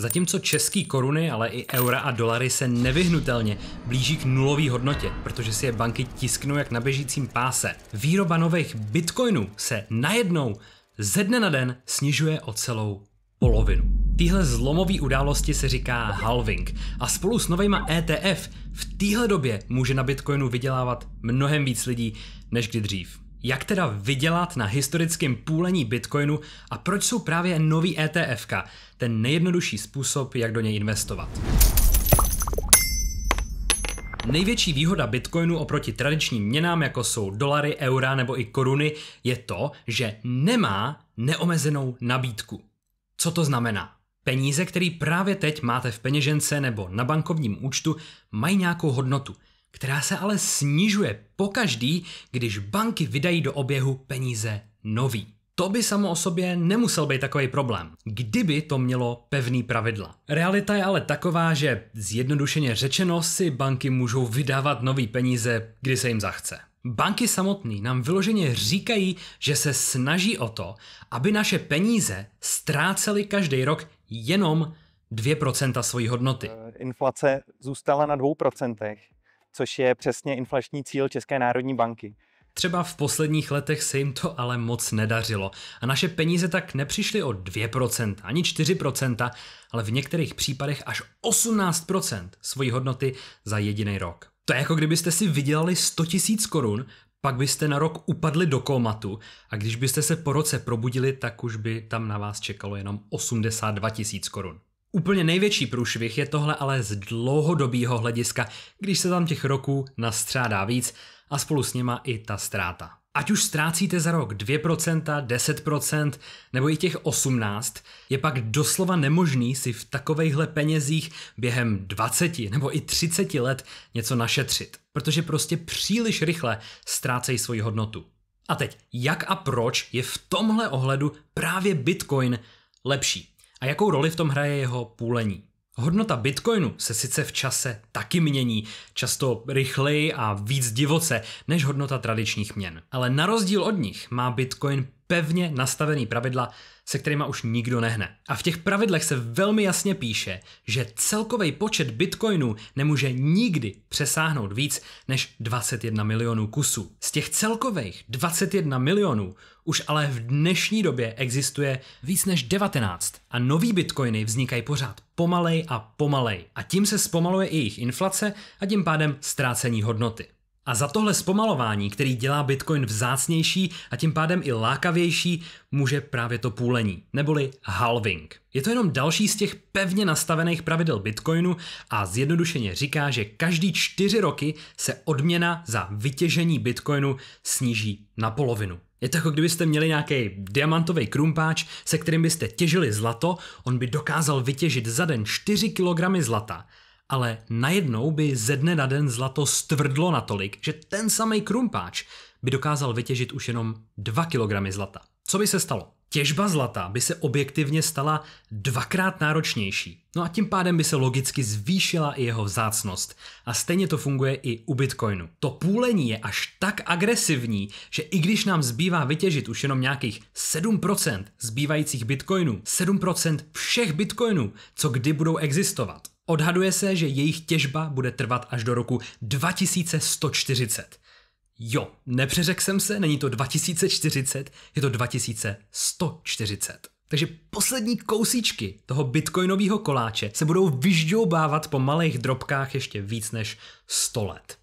Zatímco české koruny, ale i eura a dolary se nevyhnutelně blíží k nulové hodnotě, protože si je banky tisknou jak na běžícím páse. Výroba nových bitcoinů se najednou ze dne na den snižuje o celou polovinu. Týhle zlomové události se říká halving a spolu s novejma ETF v téhle době může na bitcoinu vydělávat mnohem víc lidí než kdy dřív. Jak teda vydělat na historickém půlení Bitcoinu a proč jsou právě nový ETF ten nejjednodušší způsob, jak do něj investovat? Největší výhoda Bitcoinu oproti tradičním měnám, jako jsou dolary, eura nebo i koruny, je to, že nemá neomezenou nabídku. Co to znamená? Peníze, které právě teď máte v peněžence nebo na bankovním účtu, mají nějakou hodnotu – která se ale snižuje pokaždý, když banky vydají do oběhu peníze nový. To by samo o sobě nemusel být takový problém, kdyby to mělo pevný pravidla. Realita je ale taková, že zjednodušeně řečeno si banky můžou vydávat nový peníze, kdy se jim zachce. Banky samotný nám vyloženě říkají, že se snaží o to, aby naše peníze ztrácely každý rok jenom 2% svojí hodnoty. Inflace zůstala na 2% což je přesně inflační cíl České národní banky. Třeba v posledních letech se jim to ale moc nedařilo a naše peníze tak nepřišly o 2%, ani 4%, ale v některých případech až 18% svojí hodnoty za jediný rok. To je jako kdybyste si vydělali 100 000 korun, pak byste na rok upadli do komatu a když byste se po roce probudili, tak už by tam na vás čekalo jenom 82 tisíc korun. Úplně největší průšvih je tohle ale z dlouhodobého hlediska, když se tam těch roků nastřádá víc a spolu s nima i ta ztráta. Ať už ztrácíte za rok 2%, 10% nebo i těch 18%, je pak doslova nemožný si v takovejhle penězích během 20 nebo i 30 let něco našetřit, protože prostě příliš rychle ztrácejí svoji hodnotu. A teď, jak a proč je v tomhle ohledu právě Bitcoin lepší? A jakou roli v tom hraje jeho půlení? Hodnota bitcoinu se sice v čase taky mění, často rychleji a víc divoce než hodnota tradičních měn. Ale na rozdíl od nich má bitcoin pevně nastavený pravidla, se kterými už nikdo nehne. A v těch pravidlech se velmi jasně píše, že celkový počet bitcoinů nemůže nikdy přesáhnout víc než 21 milionů kusů. Z těch celkových 21 milionů už ale v dnešní době existuje víc než 19 a nový bitcoiny vznikají pořád pomalej a pomalej a tím se zpomaluje i jejich inflace a tím pádem ztrácení hodnoty. A za tohle zpomalování, který dělá Bitcoin vzácnější a tím pádem i lákavější, může právě to půlení, neboli halving. Je to jenom další z těch pevně nastavených pravidel Bitcoinu a zjednodušeně říká, že každý čtyři roky se odměna za vytěžení Bitcoinu sníží na polovinu. Je to jako kdybyste měli nějaký diamantový krumpáč, se kterým byste těžili zlato, on by dokázal vytěžit za den 4 kg zlata ale najednou by ze dne na den zlato stvrdlo natolik, že ten samý krumpáč by dokázal vytěžit už jenom 2 kg zlata. Co by se stalo? Těžba zlata by se objektivně stala dvakrát náročnější, no a tím pádem by se logicky zvýšila i jeho vzácnost. A stejně to funguje i u Bitcoinu. To půlení je až tak agresivní, že i když nám zbývá vytěžit už jenom nějakých 7% zbývajících Bitcoinů, 7% všech Bitcoinů, co kdy budou existovat, Odhaduje se, že jejich těžba bude trvat až do roku 2140. Jo, nepřeřekl jsem se, není to 2040, je to 2140. Takže poslední kousíčky toho bitcoinového koláče se budou vyžďoubávat po malých drobkách ještě víc než 100 let.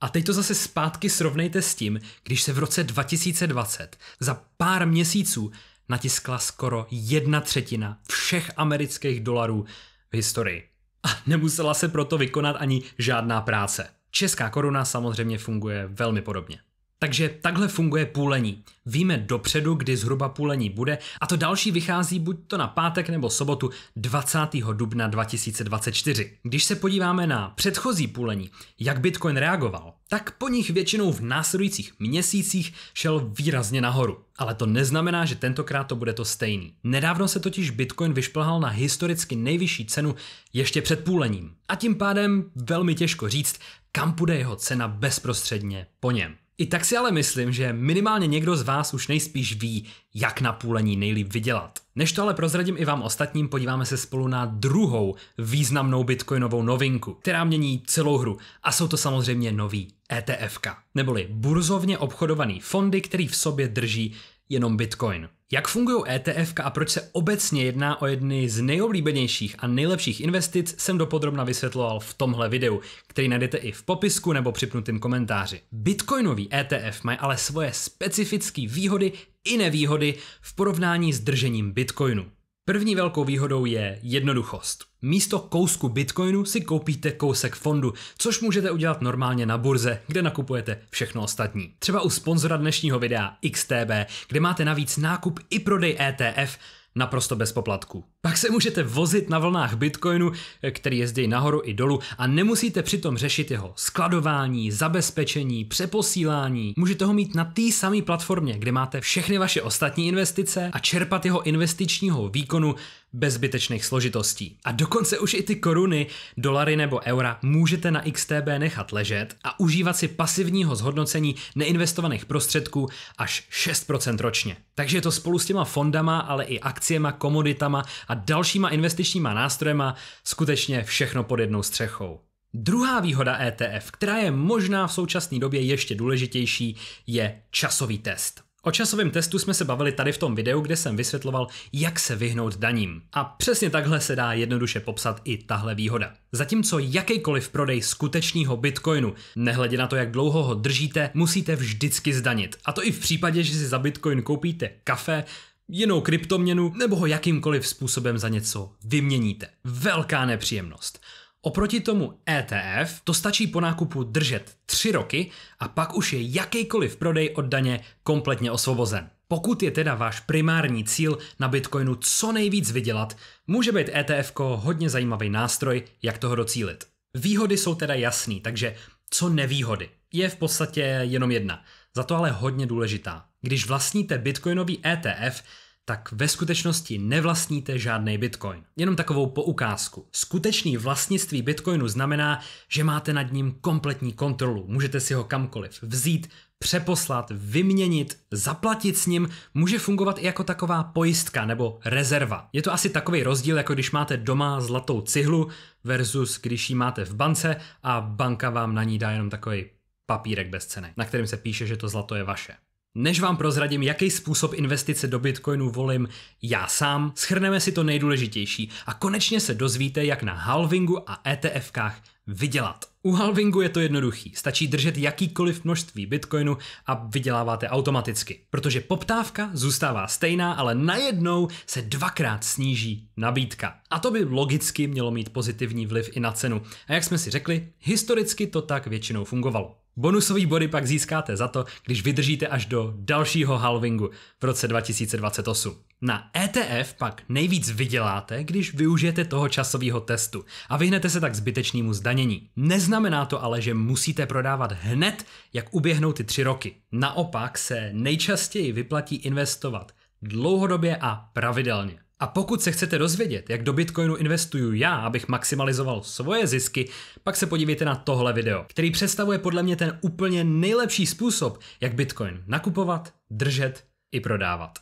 A teď to zase zpátky srovnejte s tím, když se v roce 2020 za pár měsíců natiskla skoro jedna třetina všech amerických dolarů v historii a nemusela se proto vykonat ani žádná práce. Česká koruna samozřejmě funguje velmi podobně. Takže takhle funguje půlení. Víme dopředu, kdy zhruba půlení bude a to další vychází buď to na pátek nebo sobotu 20. dubna 2024. Když se podíváme na předchozí půlení, jak Bitcoin reagoval, tak po nich většinou v následujících měsících šel výrazně nahoru. Ale to neznamená, že tentokrát to bude to stejný. Nedávno se totiž Bitcoin vyšplhal na historicky nejvyšší cenu ještě před půlením. A tím pádem velmi těžko říct, kam půjde jeho cena bezprostředně po něm. I tak si ale myslím, že minimálně někdo z vás už nejspíš ví, jak na půlení nejlíp vydělat. Než to ale prozradím i vám ostatním, podíváme se spolu na druhou významnou bitcoinovou novinku, která mění celou hru a jsou to samozřejmě nový ETF, neboli burzovně obchodovaný fondy, který v sobě drží jenom Bitcoin. Jak fungují ETF a proč se obecně jedná o jedny z nejoblíbenějších a nejlepších investic, jsem dopodrobna vysvětloval v tomhle videu, který najdete i v popisku nebo připnutém komentáři. Bitcoinový ETF mají ale svoje specifické výhody i nevýhody v porovnání s držením Bitcoinu. První velkou výhodou je jednoduchost. Místo kousku bitcoinu si koupíte kousek fondu, což můžete udělat normálně na burze, kde nakupujete všechno ostatní. Třeba u sponzora dnešního videa XTB, kde máte navíc nákup i prodej ETF naprosto bez poplatku. Pak se můžete vozit na vlnách Bitcoinu, který jezdí nahoru i dolů a nemusíte přitom řešit jeho skladování, zabezpečení, přeposílání. Můžete ho mít na té samé platformě, kde máte všechny vaše ostatní investice a čerpat jeho investičního výkonu bez zbytečných složitostí. A dokonce už i ty koruny, dolary nebo eura můžete na XTB nechat ležet a užívat si pasivního zhodnocení neinvestovaných prostředků až 6% ročně. Takže je to spolu s těma fondama, ale i akciema, komoditama a dalšíma investičníma nástrojema skutečně všechno pod jednou střechou. Druhá výhoda ETF, která je možná v současné době ještě důležitější, je časový test. O časovém testu jsme se bavili tady v tom videu, kde jsem vysvětloval, jak se vyhnout daním. A přesně takhle se dá jednoduše popsat i tahle výhoda. Zatímco jakýkoliv prodej skutečného bitcoinu, nehledě na to, jak dlouho ho držíte, musíte vždycky zdanit. A to i v případě, že si za bitcoin koupíte kafe, jinou kryptoměnu nebo ho jakýmkoliv způsobem za něco vyměníte. Velká nepříjemnost. Oproti tomu ETF to stačí po nákupu držet 3 roky a pak už je jakýkoliv prodej od daně kompletně osvobozen. Pokud je teda váš primární cíl na Bitcoinu co nejvíc vydělat, může být ETF hodně zajímavý nástroj, jak toho docílit. Výhody jsou teda jasný, takže co nevýhody? Je v podstatě jenom jedna, za to ale hodně důležitá. Když vlastníte bitcoinový ETF, tak ve skutečnosti nevlastníte žádný bitcoin. Jenom takovou poukázku. Skutečný vlastnictví bitcoinu znamená, že máte nad ním kompletní kontrolu. Můžete si ho kamkoliv vzít, přeposlat, vyměnit, zaplatit s ním může fungovat i jako taková pojistka nebo rezerva. Je to asi takový rozdíl, jako když máte doma zlatou cihlu versus když ji máte v bance a banka vám na ní dá jenom takový papírek bez ceny, na kterém se píše, že to zlato je vaše. Než vám prozradím, jaký způsob investice do Bitcoinu volím já sám, schrneme si to nejdůležitější a konečně se dozvíte, jak na halvingu a ETFkách vydělat. U halvingu je to jednoduchý, stačí držet jakýkoliv množství bitcoinu a vyděláváte automaticky. Protože poptávka zůstává stejná, ale najednou se dvakrát sníží nabídka. A to by logicky mělo mít pozitivní vliv i na cenu. A jak jsme si řekli, historicky to tak většinou fungovalo. Bonusový body pak získáte za to, když vydržíte až do dalšího halvingu v roce 2028. Na ETF pak nejvíc vyděláte, když využijete toho časového testu a vyhnete se tak zbytečnému zdanění. Neznamená to ale, že musíte prodávat hned, jak uběhnou ty tři roky. Naopak se nejčastěji vyplatí investovat dlouhodobě a pravidelně. A pokud se chcete dozvědět, jak do Bitcoinu investuju já, abych maximalizoval svoje zisky, pak se podívejte na tohle video, který představuje podle mě ten úplně nejlepší způsob, jak Bitcoin nakupovat, držet i prodávat.